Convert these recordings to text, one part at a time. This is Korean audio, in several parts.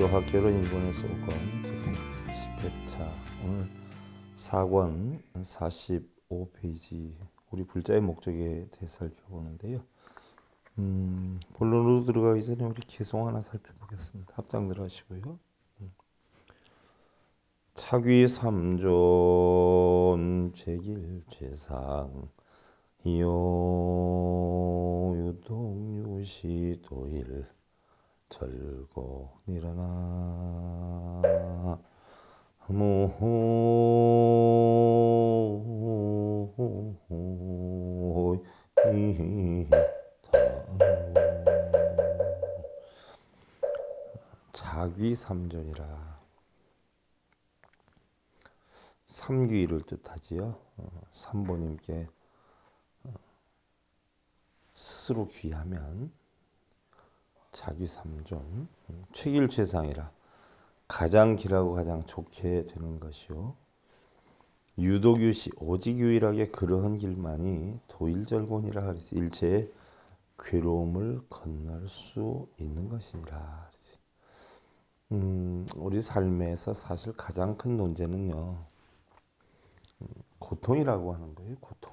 요학교로 인본에서 오건 지금 10회차 오늘 4권 45페이지 우리 불자의 목적에 대해 살펴보는데요. 음, 본론으로 들어가기 전에 우리 개송 하나 살펴보겠습니다. 합장들 하시고요. 음. 차귀 삼존 제길 제상 이요 유동 유시 도일 절고 일어나 모호 자귀 삼존이라 삼귀를 뜻하지요. 삼보님께 스스로 귀하면 자기 3종 최길 최상이라 가장 길하고 가장 좋게 되는 것이요 유도교시 오직유일하게 그러한 길만이 도일절곤이라 하리스 일체의 괴로움을 건널 수 있는 것이니라 음, 우리 삶에서 사실 가장 큰 논제는요 고통이라고 하는 거예요 고통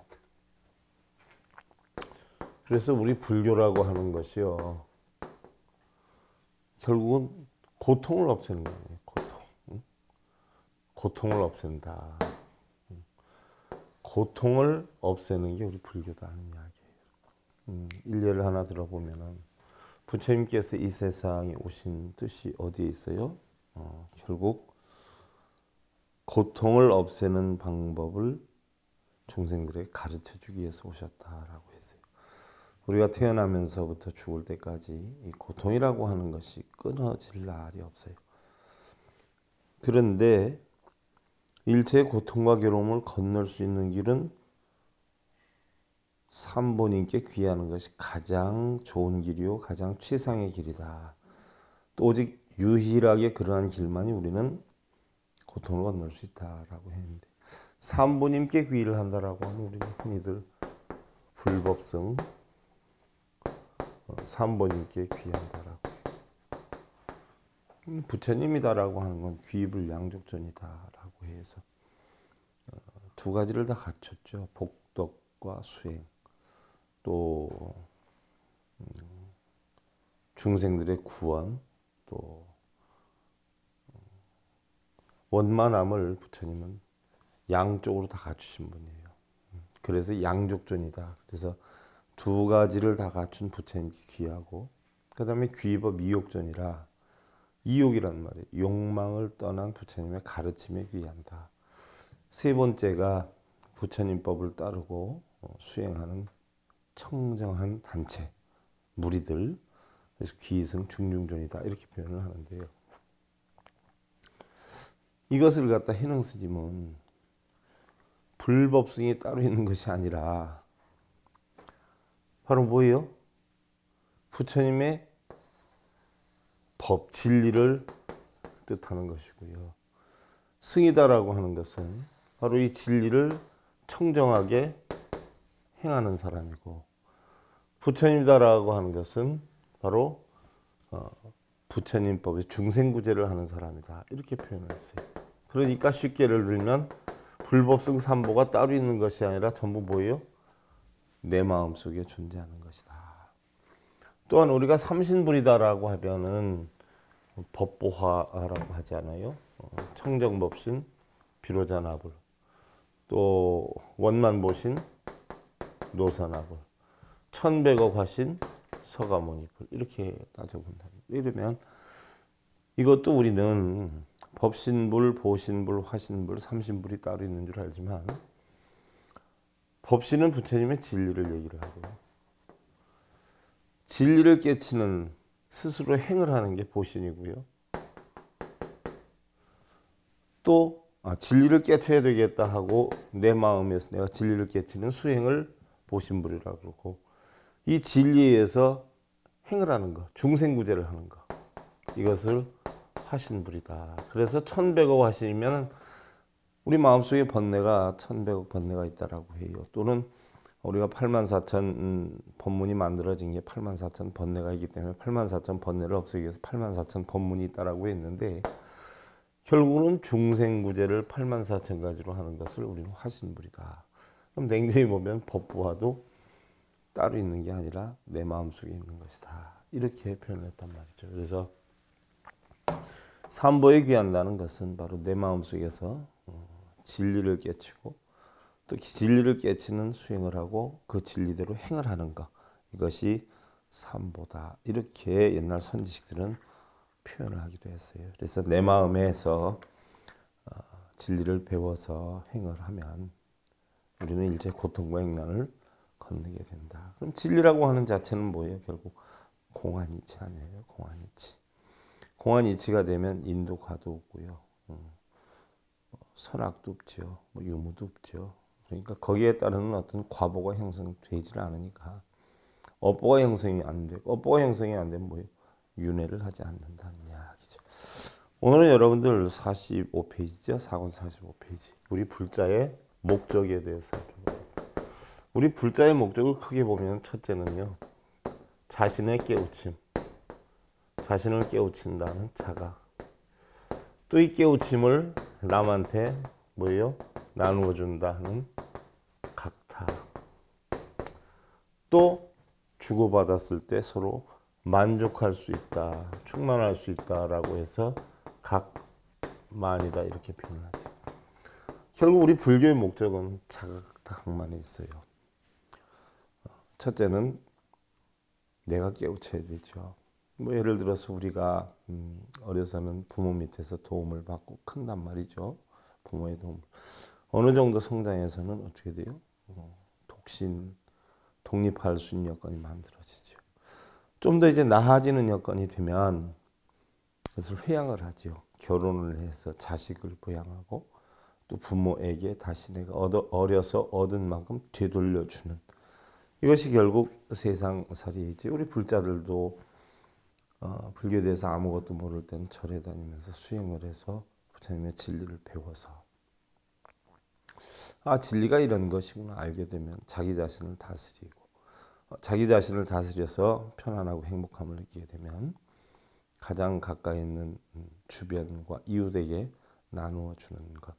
그래서 우리 불교라고 하는 것이요 결국은 고통을 없애는 거예요. 고통. 고통을 없앤다. 고통을 없애는 게 우리 불교도 하는 이야기예요. 음, 일례를 하나 들어보면은 부처님께서 이 세상에 오신 뜻이 어디에 있어요? 어, 결국 고통을 없애는 방법을 중생들에게 가르쳐 주기 위해서 오셨다라고 우리가 태어나면서부터 죽을 때까지 이 고통이라고 하는 것이 끊어질 날이 없어요. 그런데 일체의 고통과 괴로움을 건널 수 있는 길은 삼보님께 귀하는 것이 가장 좋은 길이요 가장 최상의 길이다. 또 오직 유일하게 그러한 길만이 우리는 고통을 건널 수 있다라고 했는데 삼보님께 귀를 한다라고 하는 우리 흔히들 불법성 어, 삼번님께 귀한다라고. 음, 부처님이다라고 하는 건 귀입을 양족전이다라고 해서 어, 두 가지를 다 갖췄죠. 복덕과 수행. 또 음, 중생들의 구원, 또 음, 원만함을 부처님은 양쪽으로 다 갖추신 분이에요. 그래서 양족존이다. 그래서 두 가지를 다 갖춘 부처님께 귀하고 그 다음에 귀입어 미욕전이라 이욕이란 말이에요. 욕망을 떠난 부처님의 가르침에 귀한다. 세 번째가 부처님법을 따르고 어, 수행하는 청정한 단체, 무리들, 그래서 기승 중중전이다 이렇게 표현을 하는데요. 이것을 갖다 해능 스님은 불법승이 따로 있는 것이 아니라 바로 뭐예요? 부처님의 법, 진리를 뜻하는 것이고요. 승이다라고 하는 것은 바로 이 진리를 청정하게 행하는 사람이고 부처님이다라고 하는 것은 바로 어, 부처님법의 중생구제를 하는 사람이다. 이렇게 표현을 했어요. 그러니까 쉽게 를 들면 불법승 삼보가 따로 있는 것이 아니라 전부 뭐예요? 내 마음속에 존재하는 것이다. 또한 우리가 삼신불이다라고 하면은 법보화라고 하잖아요. 어, 청정법신, 비로자나불, 또 원만보신, 노사나불, 천백억 화신, 서가모니불 이렇게 따져본다. 이러면 이것도 우리는 법신불, 보신불, 화신불, 삼신불이 따로 있는 줄 알지만 법신은 부처님의 진리를 얘기를 하고 진리를 깨치는 스스로 행을 하는 게 보신이고요. 또 아, 진리를 깨쳐야 되겠다 하고 내 마음에서 내가 진리를 깨치는 수행을 보신불이라고 그러고 이 진리에서 행을 하는 것, 중생구제를 하는 것 이것을 화신불이다. 그래서 1 1억화신면 우리 마음속에 번뇌가 1100억 번뇌가 있다라고 해요. 또는 우리가 84,000 음, 문이 만들어진 게84,000 번뇌가 있기 때문에 84,000 번뇌를 없애기 위해서 84,000 법문이 있다라고 했는데 결국은 중생구제를 84,000 가지로 하는 것을 우리는 화신불이다. 그럼 냉정히 보면 법부와도 따로 있는 게 아니라 내 마음속에 있는 것이다. 이렇게 표현을 했단 말이죠. 그래서 삼보에 귀한다는 것은 바로 내 마음속에서 진리를 깨치고 또 진리를 깨치는 수행을 하고 그 진리대로 행을 하는 것 이것이 삶보다 이렇게 옛날 선지식들은 표현을 하기도 했어요. 그래서 내 마음에서 어, 진리를 배워서 행을 하면 우리는 일제 고통과 행난을 건너게 된다. 그럼 진리라고 하는 자체는 뭐예요? 결국 공안이치 아니에요? 공안이치. 공안이치가 되면 인도 가도 없고요. 음. 선악도 없지요. 뭐 유무도 없지요. 그러니까 거기에 따르는 어떤 과보가 형성되질 않으니까 업보가 형성이 안 되고 업보가 형성이 안 되면 뭐 윤회를 하지 않는다는 이야기죠. 오늘은 여러분들 45페이지죠. 4권 45페이지. 우리 불자의 목적에 대해서 우리 불자의 목적을 크게 보면 첫째는요. 자신의 깨우침. 자신을 깨우친다는 자각. 또 이 깨우침을 남한테 뭐예요? 나누어 준다는 각타. 또 주고받았을 때 서로 만족할 수 있다, 충만할 수 있다라고 해서 각만이다 이렇게 표현하죠. 결국 우리 불교의 목적은 자각각만에 있어요. 첫째는 내가 깨우쳐야 되죠. 뭐 예를 들어서 우리가 음, 어려서는 부모 밑에서 도움을 받고 큰단 말이죠. 부모의 도움. 어느 정도 성장해서는 어떻게 돼요? 어, 독신, 독립할 수 있는 여건이 만들어지죠. 좀 더 이제 나아지는 여건이 되면 그것을 회양을 하죠. 결혼을 해서 자식을 부양하고 또 부모에게 다시 내가 얻어, 어려서 얻은 만큼 되돌려주는 이것이 결국 세상 살이지. 우리 불자들도 어, 불교에 대해서 아무것도 모를 땐 절에 다니면서 수행을 해서 부처님의 진리를 배워서 아 진리가 이런 것이구나 알게 되면 자기 자신을 다스리고 어, 자기 자신을 다스려서 편안하고 행복함을 느끼게 되면 가장 가까이 있는 음, 주변과 이웃에게 나누어 주는 것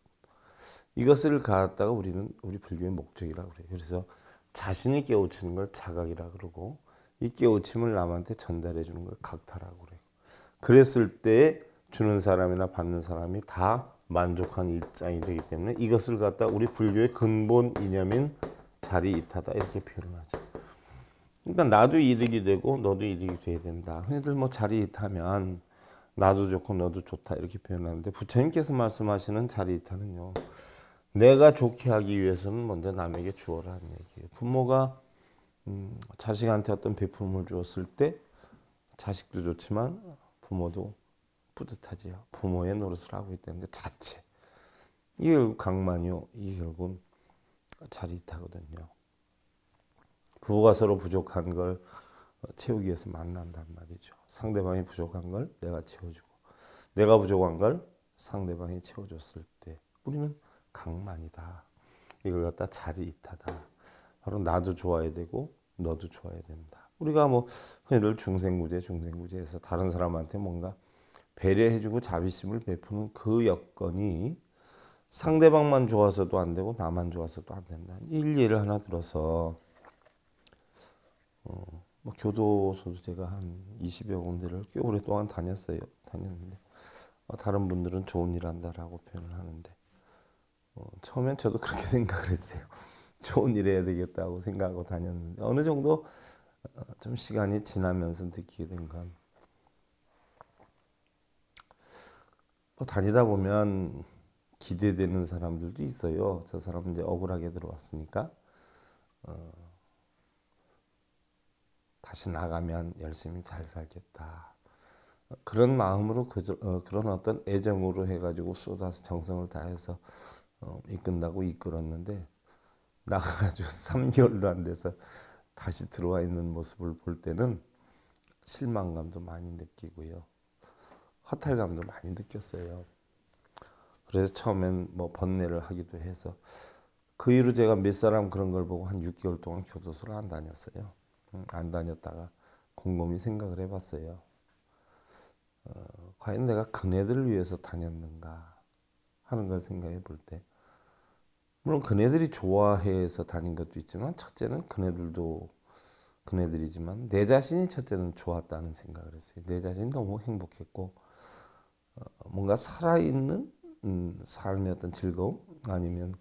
이것을 갖다가 우리는 우리 불교의 목적이라고 그래요. 그래서 자신이 깨우치는 걸 자각이라 그러고 이 깨우침을 남한테 전달해 주는 걸 각타라고 그래요. 그랬을 때 주는 사람이나 받는 사람이 다 만족한 입장이 되기 때문에 이것을 갖다 우리 불교의 근본 이념인 자리 이타다 이렇게 표현하죠. 그러니까 나도 이득이 되고 너도 이득이 돼야 된다. 흔히들 뭐 자리 이타면 나도 좋고 너도 좋다 이렇게 표현하는데 부처님께서 말씀하시는 자리 이타는요. 내가 좋게 하기 위해서는 먼저 남에게 주어라 는 얘기예요. 부모가 음, 자식한테 어떤 베품을 주었을 때 자식도 좋지만 부모도 뿌듯하지요. 부모의 노릇을 하고 있다는 것 자체. 이게 결국 강만요 이게 결국 자리타거든요. 부부가 서로 부족한 걸 채우기 위해서 만난단 말이죠. 상대방이 부족한 걸 내가 채워주고 내가 부족한 걸 상대방이 채워줬을 때 우리는 강만이다. 이걸 갖다 자리이타다. 바로 나도 좋아야 되고 너도 좋아야 된다. 우리가 뭐 흔히 들 중생구제, 중생구제에서 다른 사람한테 뭔가 배려해주고 자비심을 베푸는 그 여건이 상대방만 좋아서도 안 되고 나만 좋아서도 안 된다. 일예를 하나 들어서 어, 뭐 교도소도 제가 한 20여 군데를 꽤 오랫동안 다녔어요. 다녔는데 어, 다른 분들은 좋은 일 한다라고 표현을 하는데 어, 처음엔 저도 그렇게 생각을 했어요. 좋은 일 해야 되겠다고 생각하고 다녔는데 어느 정도 어, 좀 시간이 지나면서 느끼게 된건뭐 다니다 보면 기대되는 사람들도 있어요. 저 사람 이제 억울하게 들어왔으니까 어, 다시 나가면 열심히 잘 살겠다. 어, 그런 마음으로 그, 어, 그런 어떤 애정으로 해가지고 쏟아서 정성을 다해서 어, 이끈다고 이끌었는데 나가가지고 3개월도 안 돼서 다시 들어와 있는 모습을 볼 때는 실망감도 많이 느끼고요. 허탈감도 많이 느꼈어요. 그래서 처음엔 뭐 번뇌를 하기도 해서 그이후 제가 몇 사람 그런 걸 보고 한 6개월 동안 교도소를 안 다녔어요. 음, 안 다녔다가 곰곰이 생각을 해봤어요. 어, 과연 내가 그네들을 위해서 다녔는가 하는 걸 생각해 볼때 물론 그네들이 좋아해서 다닌 것도 있지만 첫째는 그네들도 그네들이지만 내 자신이 첫째는 좋았다는 생각을 했어요. 내 자신이 너무 행복했고 어, 뭔가 살아있는 음, 삶의 어떤 즐거움 아니면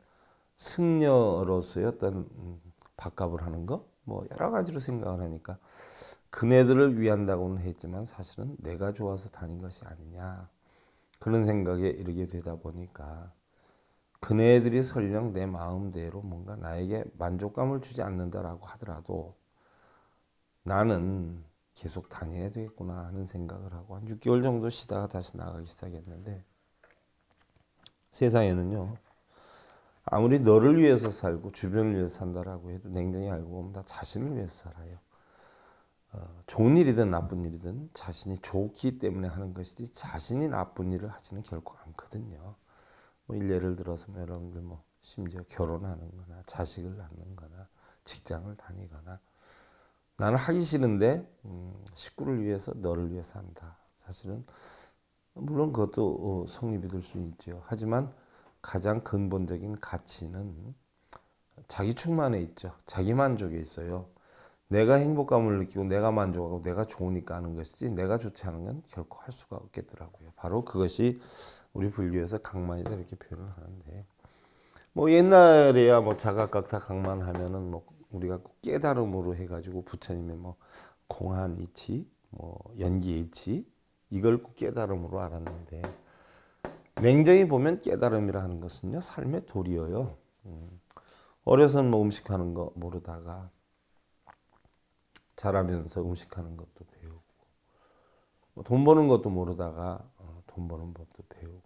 승려로서의 어떤 음, 밥값을 하는 거뭐 여러 가지로 생각을 하니까 그네들을 위한다고는 했지만 사실은 내가 좋아서 다닌 것이 아니냐 그런 생각에 이르게 되다 보니까 그네들이 설령 내 마음대로 뭔가 나에게 만족감을 주지 않는다라고 하더라도 나는 계속 다녀야 되겠구나 하는 생각을 하고 한 6개월 정도 쉬다가 다시 나가기 시작했는데 세상에는요 아무리 너를 위해서 살고 주변을 위해서 산다라고 해도 냉정히 알고 보면 다 자신을 위해서 살아요. 어, 좋은 일이든 나쁜 일이든 자신이 좋기 때문에 하는 것이지 자신이 나쁜 일을 하지는 결코 않거든요. 뭐 예를 들어서 뭐 이런 게뭐 심지어 결혼하는 거나 자식을 낳는 거나 직장을 다니거나 나는 하기 싫은데 음, 식구를 위해서 너를 위해서 한다. 사실은 물론 그것도 어, 성립이 될 수 있죠. 하지만 가장 근본적인 가치는 자기 충만에 있죠. 자기 만족에 있어요. 내가 행복감을 느끼고 내가 만족하고 내가 좋으니까 하는 것이지 내가 좋지 않은 건 결코 할 수가 없겠더라고요. 바로 그것이 우리 분류에서 강만이다 이렇게 표현을 하는데 뭐 옛날에야 뭐 자각각타 강만 하면은 뭐 우리가 깨달음으로 해가지고 부처님의 뭐 공한 이치, 뭐 연기 이치 이걸 깨달음으로 알았는데 냉정히 보면 깨달음이라 하는 것은요 삶의 도리어요. 음. 어려서는 뭐 음식하는 거 모르다가 자라면서 음식하는 것도 배우고 뭐 돈 버는 것도 모르다가 어, 돈 버는 법도 배우고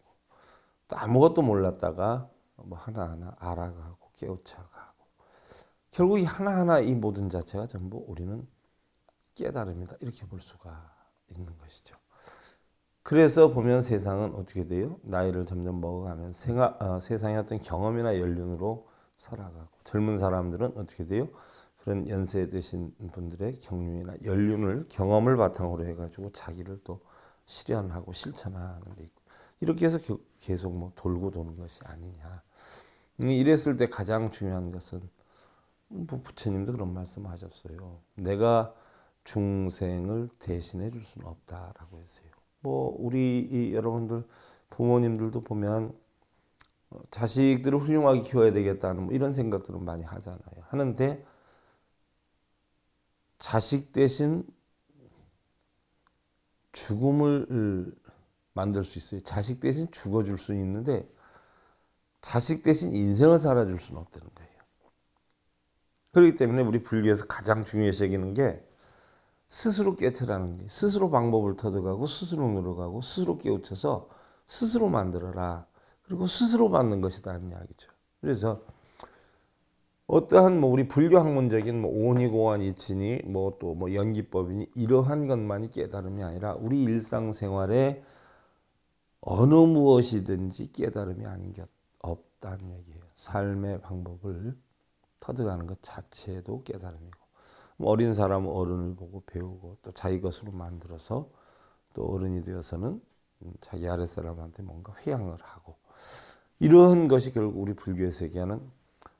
아무것도 몰랐다가 뭐 하나하나 알아가고 깨우쳐가고 결국 이 하나하나 이 모든 자체가 전부 우리는 깨달음이다 이렇게 볼 수가 있는 것이죠. 그래서 보면 세상은 어떻게 돼요? 나이를 점점 먹어가면 생하, 어, 세상의 어떤 경험이나 연륜으로 살아가고 젊은 사람들은 어떻게 돼요? 그런 연세 드신 분들의 경륜이나 연륜을 경험을 바탕으로 해가지고 자기를 또 실현하고 실천하는 데 있고 이렇게 해서 계속 뭐 돌고 도는 것이 아니냐. 이랬을 때 가장 중요한 것은 부처님도 그런 말씀 하셨어요. 내가 중생을 대신해 줄 수는 없다라고 했어요. 뭐 우리 여러분들 부모님들도 보면 어, 자식들을 훌륭하게 키워야 되겠다는 뭐 이런 생각들은 많이 하잖아요. 하는데 자식 대신 죽음을 만들 수 있어요. 자식 대신 죽어줄 수는 있는데 자식 대신 인생을 살아줄 수는 없다는 거예요. 그렇기 때문에 우리 불교에서 가장 중요시 여기는 게 스스로 깨쳐라는 게 스스로 방법을 터득하고 스스로 노력하고 스스로 깨우쳐서 스스로 만들어라. 그리고 스스로 받는 것이다 는 이야기죠. 그래서 어떠한 뭐 우리 불교 학문적인 뭐 오니고한 이치니 뭐 또 뭐 연기법이니 이러한 것만이 깨달음이 아니라 우리 일상생활에 어느 무엇이든지 깨달음이 아닌 게 없다는 얘기예요. 삶의 방법을 터득하는 것 자체도 깨달음이고 뭐 어린 사람은 어른을 보고 배우고 또 자기 것으로 만들어서 또 어른이 되어서는 자기 아랫사람한테 뭔가 회양을 하고 이런 것이 결국 우리 불교에서 얘기하는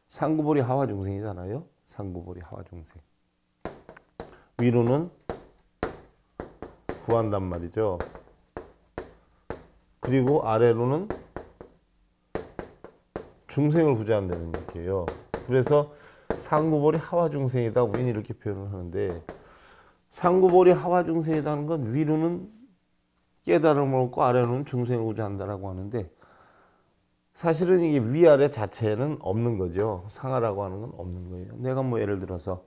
상구보리 하와 중생이잖아요. 상구보리 하와 중생. 위로는 구한단 말이죠. 그리고 아래로는 중생을 구제한다는 얘기예요. 그래서 상구볼이 하와중생이다 우리는 이렇게 표현을 하는데 상구볼이 하와중생이라는 건 위로는 깨달음을 얻고 아래로는 중생을 구제한다라고 하는데 사실은 이게 위아래 자체는 없는 거죠. 상하라고 하는 건 없는 거예요. 내가 뭐 예를 들어서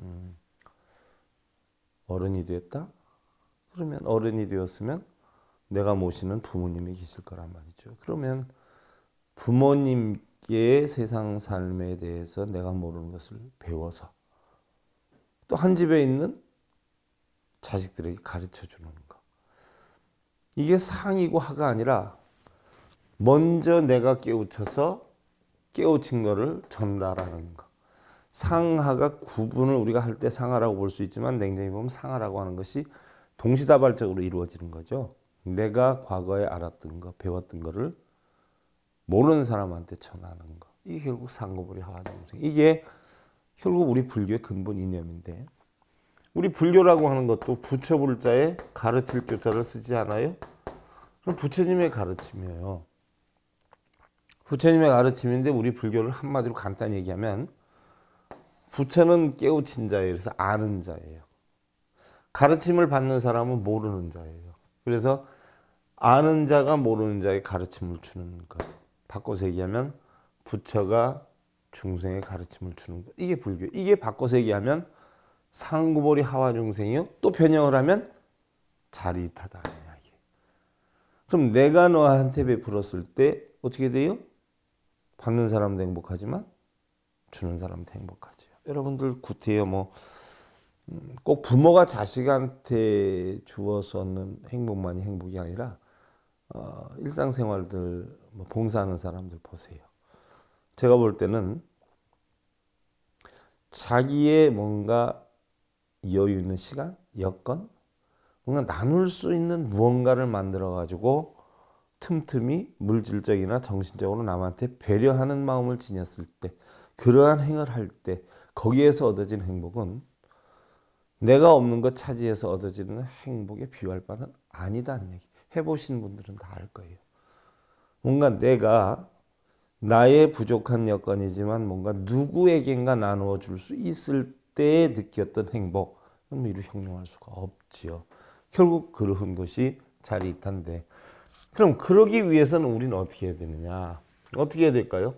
음, 어른이 됐다? 그러면 어른이 되었으면 내가 모시는 부모님이 계실 거란 말이죠. 그러면 부모님께 세상 삶에 대해서 내가 모르는 것을 배워서 또 한 집에 있는 자식들에게 가르쳐 주는 거. 이게 상이고 하가 아니라 먼저 내가 깨우쳐서 깨우친 거를 전달하는 거. 상하가 구분을 우리가 할 때 상하라고 볼 수 있지만 냉정히 보면 상하라고 하는 것이 동시다발적으로 이루어지는 거죠. 내가 과거에 알았던 거, 배웠던 거를 모르는 사람한테 전하는 거. 이게 결국 상고불이 하와동생. 이게 결국 우리 불교의 근본 이념인데 우리 불교라고 하는 것도 부처불자에 가르칠 교자를 쓰지 않아요? 그럼 부처님의 가르침이에요. 부처님의 가르침인데 우리 불교를 한마디로 간단히 얘기하면 부처는 깨우친 자예요. 그래서 아는 자예요. 가르침을 받는 사람은 모르는 자예요. 그래서 아는 자가 모르는 자에게 가르침을 주는 것. 바꿔서 얘기하면 부처가 중생에 가르침을 주는 것. 이게 불교. 이게 바꿔서 얘기하면 상구보리 하와 중생이요. 또 변형을 하면 자리타다 야 그럼 내가 너한테 베풀었을 때 어떻게 돼요? 받는 사람도 행복하지만 주는 사람도 행복하죠. 여러분들 구태여 뭐꼭 음, 부모가 자식한테 주어서는 행복만이 행복이 아니라 어, 일상생활들 뭐 봉사하는 사람들 보세요. 제가 볼 때는 자기의 뭔가 여유 있는 시간, 여건, 뭔가 나눌 수 있는 무언가를 만들어 가지고 틈틈이 물질적이나 정신적으로 남한테 배려하는 마음을 지녔을 때, 그러한 행을 할 때, 거기에서 얻어진 행복은 내가 없는 것 차지해서 얻어지는 행복에 비유할 바는 아니다는 얘기. 해보신 분들은 다 알 거예요. 뭔가 내가 나의 부족한 여건이지만 뭔가 누구에겐가 나누어 줄 수 있을 때 느꼈던 행복, 그럼 이루 형용할 수가 없지요. 결국 그러한 것이 자리 이탄데. 그럼 그러기 위해서는 우리는 어떻게 해야 되느냐? 어떻게 해야 될까요?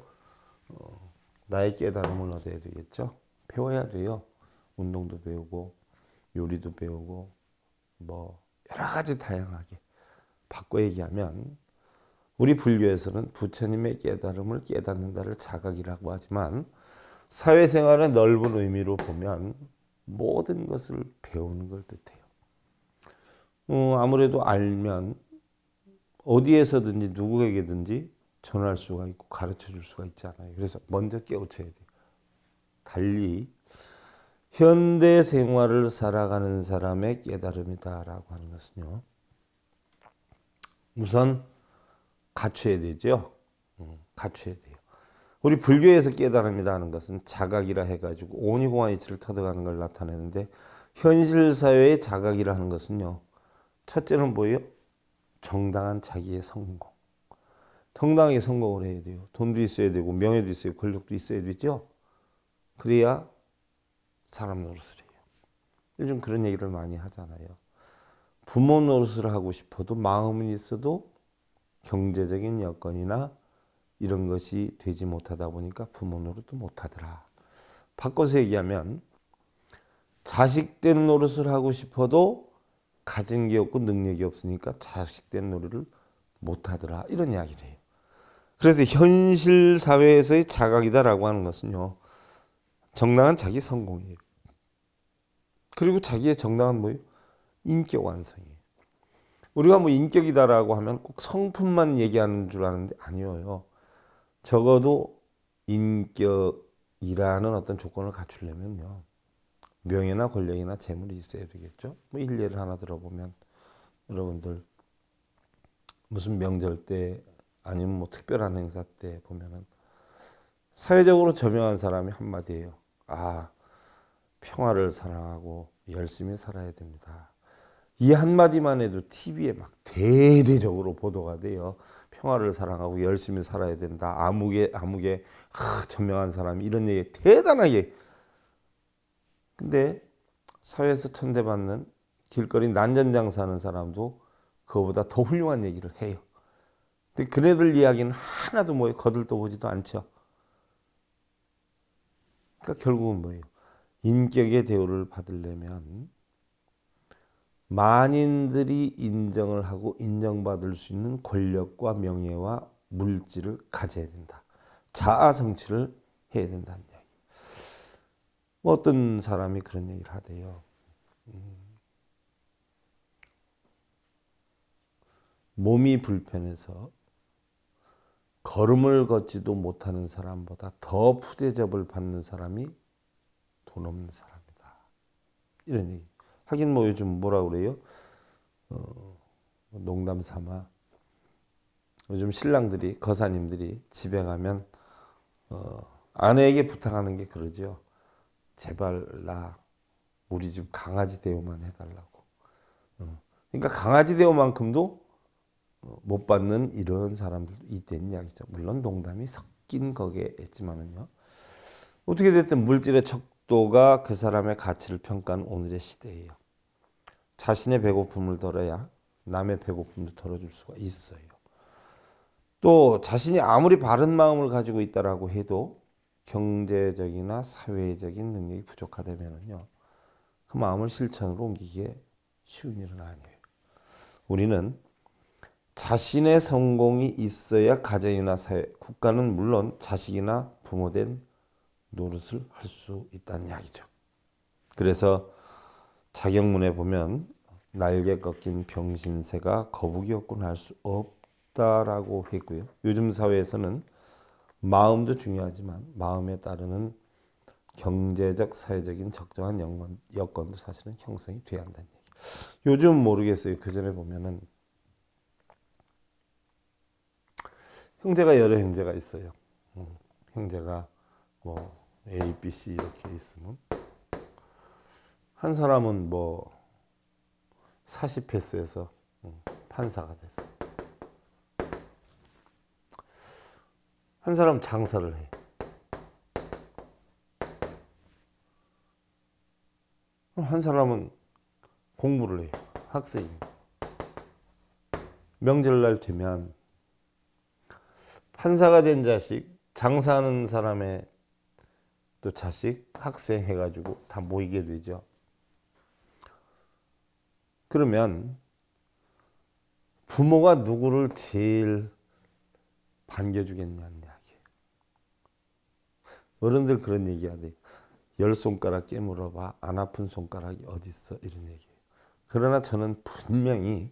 어, 나의 깨달음을 얻어야 되겠죠. 배워야 돼요. 운동도 배우고 요리도 배우고 뭐 여러 가지 다양하게. 바꿔 얘기하면 우리 불교에서는 부처님의 깨달음을 깨닫는다를 자각이라고 하지만 사회생활의 넓은 의미로 보면 모든 것을 배우는 걸 뜻해요. 어, 아무래도 알면 어디에서든지 누구에게든지 전할 수가 있고 가르쳐 줄 수가 있잖아요. 그래서 먼저 깨우쳐야 돼요. 달리 현대 생활을 살아가는 사람의 깨달음이다라고 하는 것은요. 우선 갖춰야 되죠. 음, 갖춰야 돼요. 우리 불교에서 깨달음이라 하는 것은 자각이라 해가지고 온이공화이치를 터득하는 걸 나타내는데 현실 사회의 자각이라 는 것은요. 첫째는 뭐예요? 정당한 자기의 성공. 정당하게 성공을 해야 돼요. 돈도 있어야 되고 명예도 있어야 되고 권력도 있어야 되죠. 그래야 사람 노릇을 해요. 요즘 그런 얘기를 많이 하잖아요. 부모 노릇을 하고 싶어도 마음은 있어도 경제적인 여건이나 이런 것이 되지 못하다 보니까 부모 노릇도 못하더라. 바꿔서 얘기하면 자식된 노릇을 하고 싶어도 가진 게 없고 능력이 없으니까 자식된 노릇을 못하더라. 이런 이야기를 해요. 그래서 현실 사회에서의 자각이다라고 하는 것은요. 정당한 자기 성공이에요. 그리고 자기의 정당한 뭐예요? 인격 완성이에요. 우리가 뭐 인격이다라고 하면 꼭 성품만 얘기하는 줄 아는데 아니에요. 적어도 인격이라는 어떤 조건을 갖추려면요. 명예나 권력이나 재물이 있어야 되겠죠. 뭐 일례를 하나 들어보면 여러분들 무슨 명절 때 아니면 뭐 특별한 행사 때 보면은 사회적으로 저명한 사람이 한마디예요. 아, 평화를 사랑하고 열심히 살아야 됩니다. 이 한마디만 해도 TV에 막 대대적으로 보도가 돼요. 평화를 사랑하고 열심히 살아야 된다. 암흑에 암흑에 하, 전명한 사람 이런 얘기 대단하게. 근데 사회에서 천대받는 길거리 난전장사하는 사람도 그보다더 훌륭한 얘기를 해요. 근데 그네들 이야기는 하나도 뭐 거들떠 보지도 않죠. 그러니까 결국은 뭐예요? 인격의 대우를 받으려면 만인들이 인정을 하고 인정받을 수 있는 권력과 명예와 물질을 가져야 된다. 자아 성취를 해야 된다는 이야기. 뭐 어떤 사람이 그런 얘기를 하대요. 음. 몸이 불편해서 걸음을 걷지도 못하는 사람보다 더 푸대접을 받는 사람이 돈 없는 사람이다. 이런 얘기. 하긴 뭐 요즘 뭐라 그래요? 어, 농담 삼아 요즘 신랑들이 거사님들이 집에 가면 어, 아내에게 부탁하는 게 그러죠. 제발 나 우리 집 강아지 대우만 해달라고. 어, 그러니까 강아지 대우만큼도 어, 못 받는 이런 사람들도 있다는 이야기죠. 물론 농담이 섞인 거겠지만은요. 어떻게 됐든 물질의 척 또가그 사람의 가치를 평가하는 오늘의 시대예요. 자신의 배고픔을 덜어야 남의 배고픔도 덜어줄 수가 있어요. 또 자신이 아무리 바른 마음을 가지고 있다라고 해도 경제적이나 사회적인 능력이 부족하다면요그 마음을 실천으로 옮기기에 쉬운 일은 아니에요. 우리는 자신의 성공이 있어야 가정이나 사회, 국가는 물론 자식이나 부모된 노릇을 할 수 있다는 이야기죠. 그래서 자경문에 보면 날개 꺾인 병신새가 거북이였구나 수 없다라고 했고요. 요즘 사회에서는 마음도 중요하지만 마음에 따르는 경제적, 사회적인 적정한 연관, 여건도 사실은 형성이 돼야 한다는 얘기. 요즘 모르겠어요. 그 전에 보면은 형제가 여러 형제가 있어요. 음, 형제가 뭐 A, B, C 이렇게 있으면 한 사람은 뭐 40패스에서 음, 판사가 됐어. 한 사람 장사를 해. 한 사람은 공부를 해. 학생이. 명절날 되면 판사가 된 자식, 장사하는 사람의 또 자식, 학생 해가지고 다 모이게 되죠. 그러면 부모가 누구를 제일 반겨주겠냐는 이야기예요. 어른들 그런 얘기하대. 열 손가락 깨물어봐. 안 아픈 손가락이 어딨어. 이런 얘기예요. 그러나 저는 분명히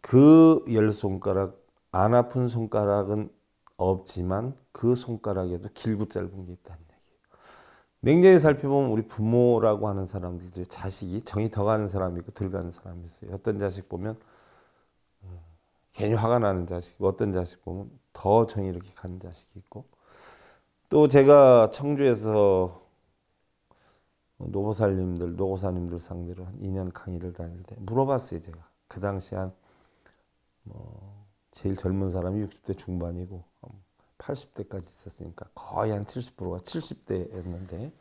그 열 손가락, 안 아픈 손가락은 없지만 그 손가락에도 길고 짧은 게 있다니. 냉정히 살펴보면 우리 부모라고 하는 사람들도 자식이 정이 더 가는 사람이 있고 덜 가는 사람이 있어요. 어떤 자식 보면 음, 괜히 화가 나는 자식, 어떤 자식 보면 더 정이 이렇게 가는 자식이 있고 또 제가 청주에서 노보살님들, 노고사님들 상대로 한 2년 강의를 다닐 때 물어봤어요, 제가. 그 당시 한, 뭐, 제일 젊은 사람이 60대 중반이고, 80대까지 있었으니까 거의 한 70%가 70대였는데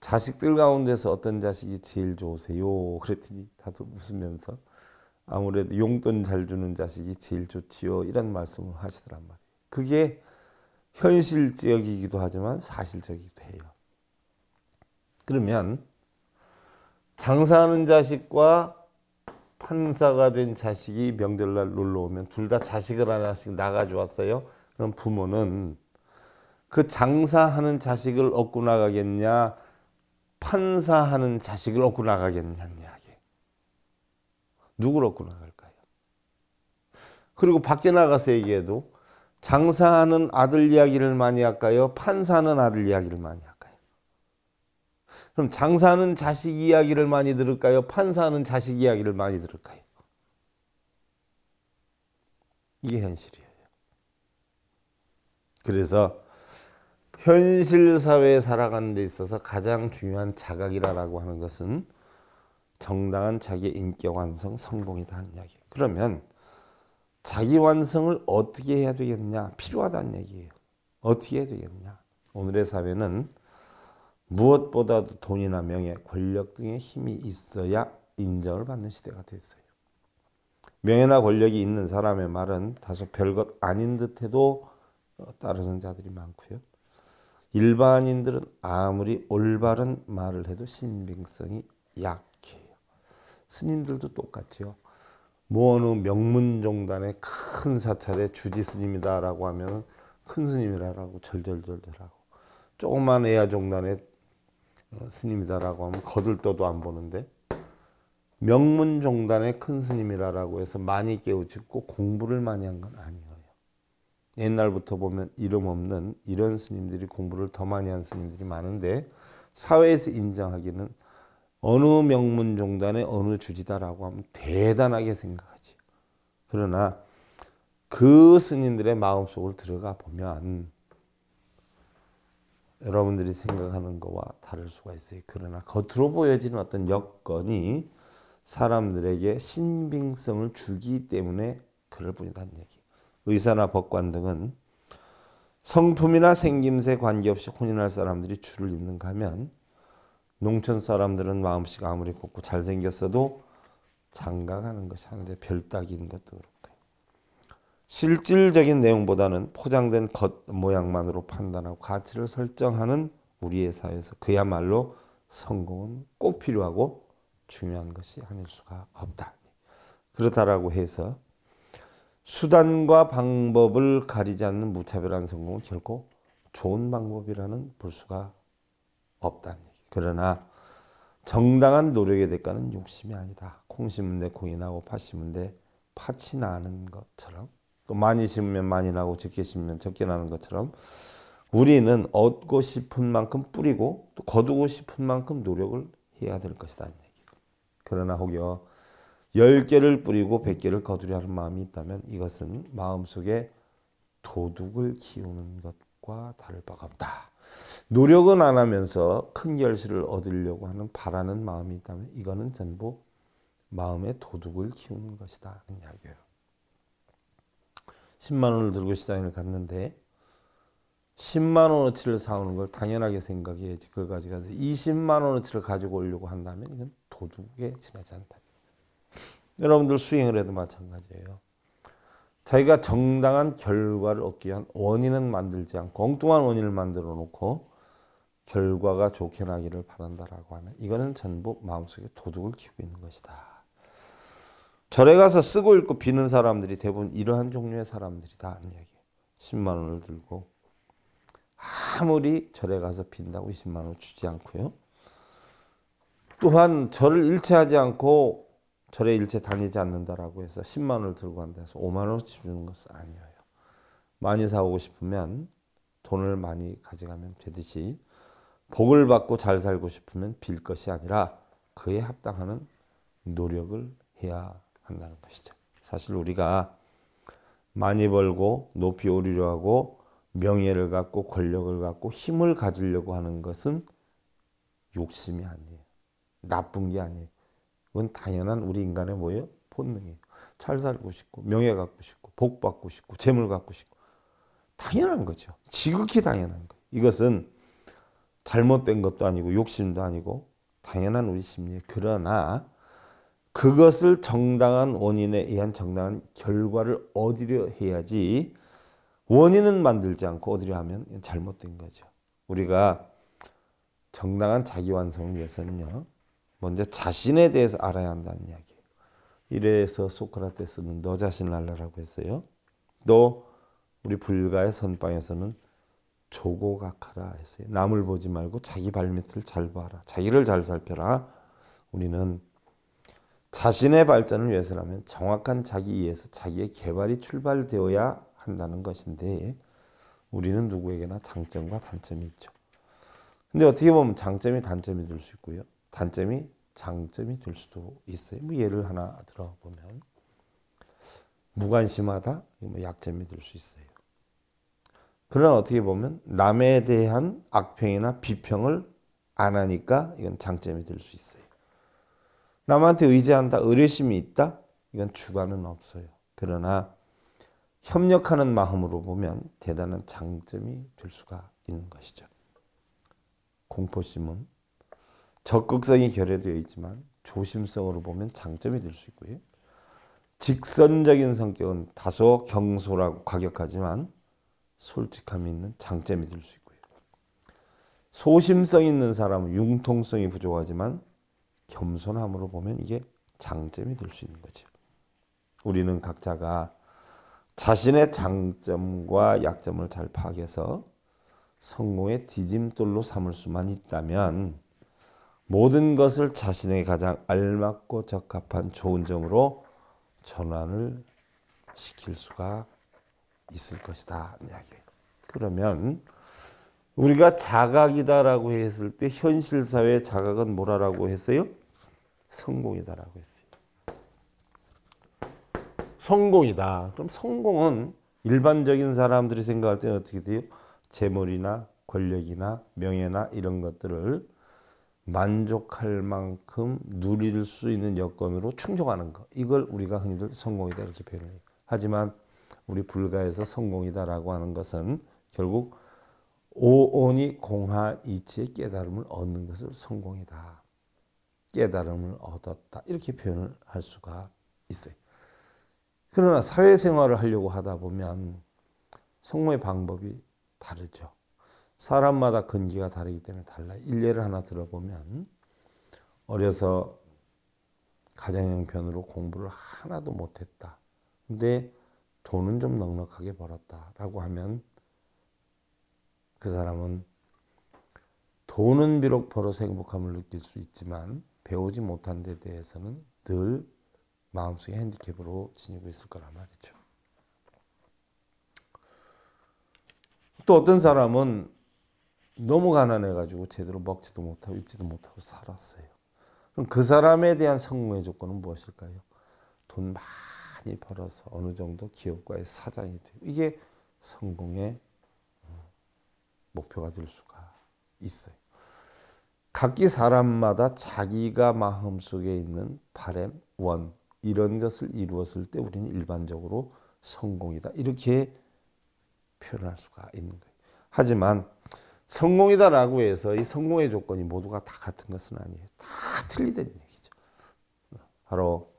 자식들 가운데서 어떤 자식이 제일 좋으세요? 그랬더니 다들 웃으면서 아무래도 용돈 잘 주는 자식이 제일 좋지요. 이런 말씀을 하시더란 말이에요. 그게 현실적이기도 하지만 사실적이기도 해요. 그러면 장사하는 자식과 판사가 된 자식이 명절날 놀러 오면 둘 다 자식을 하나씩 나가져 왔어요. 그럼 부모는 그 장사하는 자식을 얻고 나가겠냐 판사하는 자식을 얻고 나가겠냐는 이야기 누구를 얻고 나갈까요? 그리고 밖에 나가서 얘기해도 장사하는 아들 이야기를 많이 할까요? 판사는 아들 이야기를 많이 할까요? 그럼 장사하는 자식 이야기를 많이 들을까요? 판사는 자식 이야기를 많이 들을까요? 이게 현실이에요. 그래서 현실 사회에 살아가는 데 있어서 가장 중요한 자각이라고 하는 것은 정당한 자기 인격 완성 성공이다 하는 이야기. 그러면 자기 완성을 어떻게 해야 되겠냐? 필요하다는 얘기예요. 어떻게 해야 되겠냐? 오늘의 사회는 무엇보다도 돈이나 명예, 권력 등의 힘이 있어야 인정을 받는 시대가 됐어요. 명예나 권력이 있는 사람의 말은 다소 별것 아닌 듯해도 따르는 자들이 많고요. 일반인들은 아무리 올바른 말을 해도 신빙성이 약해요. 스님들도 똑같죠. 뭐 어느 명문종단의 큰 사찰의 주지스님이다라고 하면 큰 스님이라고 절절절절하고 조그만 애야종단의 어, 스님이다라고 하면 거들떠도 안 보는데 명문종단의 큰 스님이라고 해서 많이 깨우치고 공부를 많이 한 건 아니에요. 옛날부터 보면 이름 없는 이런 스님들이 공부를 더 많이 한 스님들이 많은데 사회에서 인정하기는 어느 명문 종단의 어느 주지다라고 하면 대단하게 생각하지. 그러나 그 스님들의 마음속으로 들어가 보면 여러분들이 생각하는 것과 다를 수가 있어요. 그러나 겉으로 보여지는 어떤 여건이 사람들에게 신빙성을 주기 때문에 그럴 뿐이다는 얘기. 의사나 법관 등은 성품이나 생김새 관계없이 혼인할 사람들이 줄을 잇는가 하면 농촌 사람들은 마음씨가 아무리 곱고 잘생겼어도 장가가는 것이 하늘의 별따기인 것도 그렇고요. 실질적인 내용보다는 포장된 겉 모양만으로 판단하고 가치를 설정하는 우리의 사회에서 그야말로 성공은 꼭 필요하고 중요한 것이 아닐 수가 없다. 그렇다라고 해서 수단과 방법을 가리지 않는 무차별한 성공은 결코 좋은 방법이라는 볼 수가 없다는 얘기. 그러나 정당한 노력의 대가는 욕심이 아니다. 콩 심은 데 콩이 나고 팥 심은 데 팥이 나는 것처럼 또 많이 심으면 많이 나고 적게 심으면 적게 나는 것처럼 우리는 얻고 싶은 만큼 뿌리고 또 거두고 싶은 만큼 노력을 해야 될 것이다. 그러나 혹여 10개를 뿌리고 100개를 거두려 하는 마음이 있다면 이것은 마음속에 도둑을 키우는 것과 다를 바가 없다. 노력은 안 하면서 큰 결실을 얻으려고 하는 바라는 마음이 있다면 이거는 전부 마음의 도둑을 키우는 것이다. 하는 이야기예요. 10만 원을 들고 시장을 갔는데 10만 원어치를 사오는 걸 당연하게 생각해야지 그걸 가져가서 20만 원어치를 가지고 오려고 한다면 이건 도둑에 지나지 않다. 여러분들 수행을 해도 마찬가지예요. 자기가 정당한 결과를 얻기 위한 원인은 만들지 않고 엉뚱한 원인을 만들어 놓고 결과가 좋게 나기를 바란다라고 하는 이거는 전부 마음속에 도둑을 키우고 있는 것이다. 절에 가서 쓰고 읽고 비는 사람들이 대부분 이러한 종류의 사람들이다 10만 원을 들고 아무리 절에 가서 빈다고 20만 원을 주지 않고요. 또한 절을 일체하지 않고 절에 일체 다니지 않는다라고 해서 10만 원을 들고 간다 해서 5만 원어치 주는 것은 아니에요. 많이 사오고 싶으면 돈을 많이 가져가면 되듯이 복을 받고 잘 살고 싶으면 빌 것이 아니라 그에 합당하는 노력을 해야 한다는 것이죠. 사실 우리가 많이 벌고 높이 오르려 하고 명예를 갖고 권력을 갖고 힘을 가지려고 하는 것은 욕심이 아니에요. 나쁜 게 아니에요. 그건 당연한 우리 인간의 뭐예요? 본능이에요. 잘 살고 싶고 명예 갖고 싶고 복 받고 싶고 재물 갖고 싶고 당연한 거죠. 지극히 당연한 거. 이것은 잘못된 것도 아니고 욕심도 아니고 당연한 우리 심리. 그러나 그것을 정당한 원인에 의한 정당한 결과를 얻으려 해야지 원인은 만들지 않고 얻으려 하면 잘못된 거죠. 우리가 정당한 자기 완성을 위해서는요. 먼저 자신에 대해서 알아야 한다는 이야기예요. 이래서 소크라테스는 너 자신을 알라라고 했어요. 또 우리 불가의 선방에서는 조고각하라 했어요. 남을 보지 말고 자기 발밑을 잘 봐라. 자기를 잘 살펴라. 우리는 자신의 발전을 위해서라면 정확한 자기 이해에서 자기의 개발이 출발되어야 한다는 것인데 우리는 누구에게나 장점과 단점이 있죠. 근데 어떻게 보면 장점이 단점이 될 수 있고요. 단점이 장점이 될 수도 있어요. 뭐 예를 하나 들어보면 무관심하다 뭐 약점이 될 수 있어요. 그러나 어떻게 보면 남에 대한 악평이나 비평을 안 하니까 이건 장점이 될 수 있어요. 남한테 의지한다, 의뢰심이 있다 이건 주관은 없어요. 그러나 협력하는 마음으로 보면 대단한 장점이 될 수가 있는 것이죠. 공포심은 적극성이 결여되어 있지만 조심성으로 보면 장점이 될 수 있고요. 직선적인 성격은 다소 경솔하고 과격하지만 솔직함이 있는 장점이 될 수 있고요. 소심성 있는 사람은 융통성이 부족하지만 겸손함으로 보면 이게 장점이 될 수 있는 거죠. 우리는 각자가 자신의 장점과 약점을 잘 파악해서 성공의 디딤돌로 삼을 수만 있다면 모든 것을 자신에게 가장 알맞고 적합한 좋은 점으로 전환을 시킬 수가 있을 것이다. 이야기. 그러면 우리가 자각이다라고 했을 때 현실 사회의 자각은 뭐라고 했어요? 성공이다라고 했어요. 성공이다. 그럼 성공은 일반적인 사람들이 생각할 때 어떻게 돼요? 재물이나 권력이나 명예나 이런 것들을 만족할 만큼 누릴 수 있는 여건으로 충족하는 것. 이걸 우리가 흔히들 성공이다 이렇게 표현해요. 하지만 우리 불가에서 성공이다라고 하는 것은 결국 오온이 공하이치의 깨달음을 얻는 것을 성공이다. 깨달음을 얻었다. 이렇게 표현을 할 수가 있어요. 그러나 사회생활을 하려고 하다 보면 성공의 방법이 다르죠. 사람마다 근기가 다르기 때문에 달라. 일례를 하나 들어보면 어려서 가정 형편으로 공부를 하나도 못했다. 근데 돈은 좀 넉넉하게 벌었다라고 하면 그 사람은 돈은 비록 벌어서 행복함을 느낄 수 있지만 배우지 못한 데 대해서는 늘 마음속에 핸디캡으로 지니고 있을 거란 말이죠. 또 어떤 사람은 너무 가난해가지고 제대로 먹지도 못하고 입지도 못하고 살았어요. 그럼 그 사람에 대한 성공의 조건은 무엇일까요? 돈 많이 벌어서 어느 정도 기업가의 사장이 돼요. 이게 성공의 어, 목표가 될 수가 있어요. 각기 사람마다 자기가 마음속에 있는 바램, 원 이런 것을 이루었을 때 우리는 일반적으로 성공이다. 이렇게 표현할 수가 있는 거예요. 하지만 성공이다라고 해서 이 성공의 조건이 모두가 다 같은 것은 아니에요. 다 틀리다는 얘기죠. 바로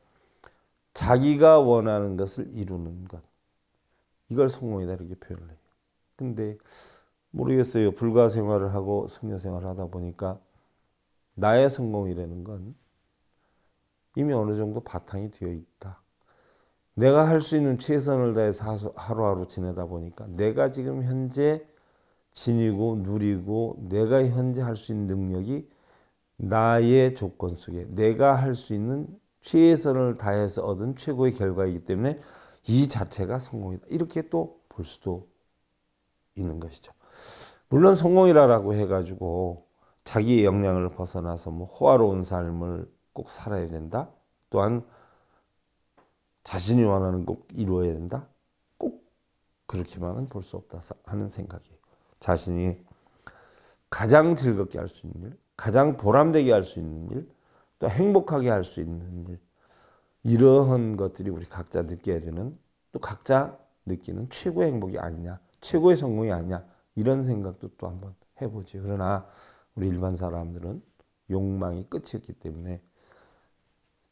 자기가 원하는 것을 이루는 것. 이걸 성공이다 이렇게 표현을 해요. 근데 모르겠어요. 불가 생활을 하고 승려 생활을 하다 보니까 나의 성공이라는 건 이미 어느 정도 바탕이 되어 있다. 내가 할 수 있는 최선을 다해서 하루하루 지내다 보니까 내가 지금 현재 지니고 누리고 내가 현재 할 수 있는 능력이 나의 조건 속에 내가 할 수 있는 최선을 다해서 얻은 최고의 결과이기 때문에 이 자체가 성공이다. 이렇게 또 볼 수도 있는 것이죠. 물론 성공이라고 해가지고 자기의 역량을 벗어나서 뭐 호화로운 삶을 꼭 살아야 된다. 또한 자신이 원하는 꼭 이루어야 된다. 꼭 그렇게만은 볼 수 없다 하는 생각이에요. 자신이 가장 즐겁게 할 수 있는 일, 가장 보람되게 할 수 있는 일, 또 행복하게 할 수 있는 일, 이러한 것들이 우리 각자 느껴야 되는 또 각자 느끼는 최고의 행복이 아니냐, 최고의 성공이 아니냐 이런 생각도 또 한번 해보지. 그러나 우리 일반 사람들은 욕망이 끝이었기 때문에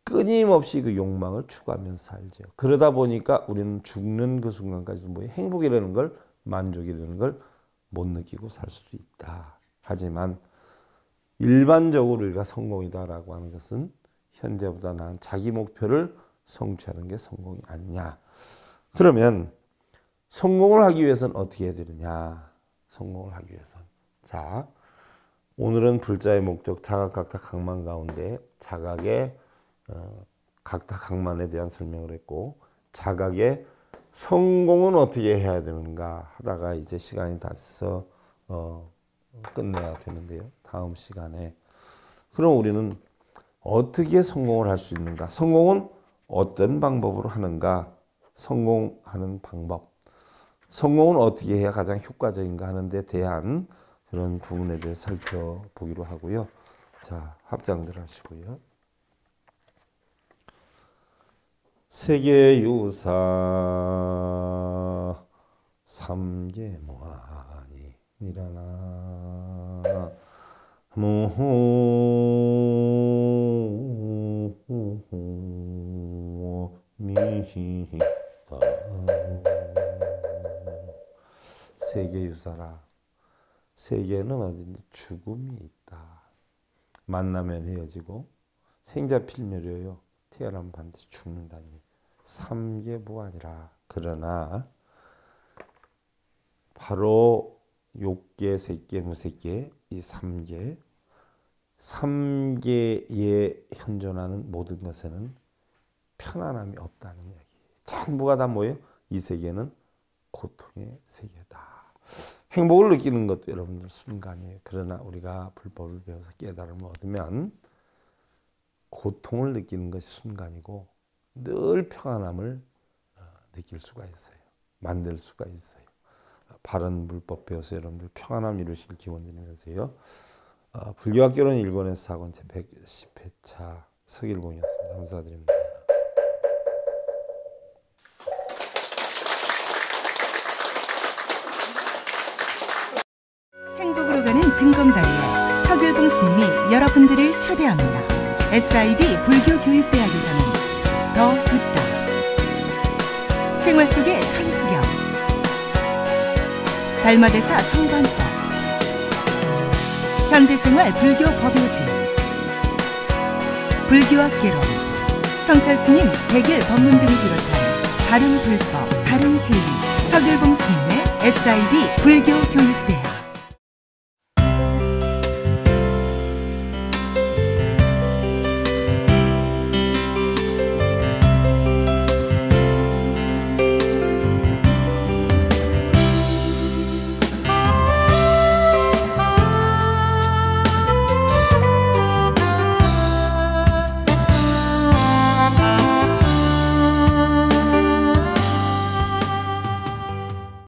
끊임없이 그 욕망을 추구하면서 살죠. 그러다 보니까 우리는 죽는 그 순간까지도 뭐 행복이라는 걸 만족이라는 걸못 느끼고 살 수도 있다. 하지만 일반적으로 우리가 성공이다라고 하는 것은 현재보다 나은 자기 목표를 성취하는 게 성공이 아니냐. 그러면 성공을 하기 위해서는 어떻게 해야 되느냐. 성공을 하기 위해서는. 자, 오늘은 불자의 목적 자각각탁 강만 가운데 자각의 어, 각탁 강만에 대한 설명을 했고 자각의 성공은 어떻게 해야 되는가 하다가 이제 시간이 다아서 어, 끝내야 되는데요. 다음 시간에 그럼 우리는 어떻게 성공을 할 수 있는가? 성공은 어떤 방법으로 하는가? 성공하는 방법. 성공은 어떻게 해야 가장 효과적인가 하는데 대한 그런 부분에 대해 살펴보기로 하고요. 자, 합장들 하시고요. 세계유사 삼계무한이라나 무미다 세계유사라 세계는 어딘지 죽음이 있다 만나면 헤어지고 생자 필멸이에요 태어나면 반드시 죽는다는 얘기 삼계무아니라 그러나 바로 욕계, 세계, 무세계 이 삼계 삼계에 현존하는 모든 것에는 편안함이 없다는 이야기. 전부가 다 뭐예요? 이 세계는 고통의 세계다. 행복을 느끼는 것도 여러분들 순간이에요. 그러나 우리가 불법을 배워서 깨달음을 얻으면 고통을 느끼는 것이 순간이고 늘 평안함을 어, 느낄 수가 있어요. 만들 수가 있어요. 바른 불법 배워서 여러분들 평안함 이루실 기원 드리면서요. 어, 불교학교는 일본에서 4권제 110회차 서일봉이었습니다. 감사드립니다 SIB 불교교육대학에서는 더 듣다 생활 속의 천수경 달마대사 성관법 현대생활 불교 법요지 불교학개론 성찰스님 백일 법문 등을 비롯한 다른 불법, 다른 진리 서들봉 스님의 SIB 불교 교육대학